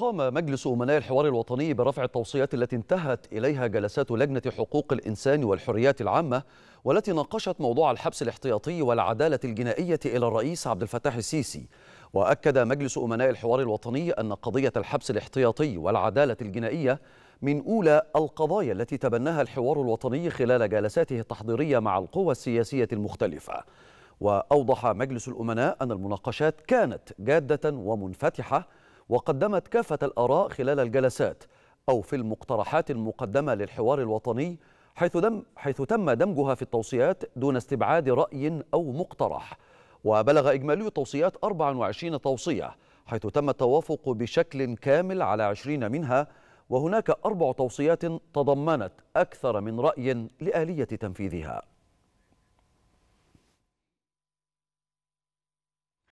قام مجلس أمناء الحوار الوطني برفع التوصيات التي انتهت إليها جلسات لجنة حقوق الإنسان والحريات العامة والتي ناقشت موضوع الحبس الاحتياطي والعدالة الجنائية إلى الرئيس عبد الفتاح السيسي وأكد مجلس أمناء الحوار الوطني أن قضية الحبس الاحتياطي والعدالة الجنائية من أولى القضايا التي تبناها الحوار الوطني خلال جلساته التحضيرية مع القوى السياسية المختلفة وأوضح مجلس الأمناء أن المناقشات كانت جادة ومنفتحة وقدمت كافة الآراء خلال الجلسات أو في المقترحات المقدمة للحوار الوطني حيث, دم حيث تم دمجها في التوصيات دون استبعاد رأي أو مقترح وبلغ إجمالي التوصيات 24 توصية حيث تم التوافق بشكل كامل على 20 منها وهناك أربع توصيات تضمنت أكثر من رأي لآلية تنفيذها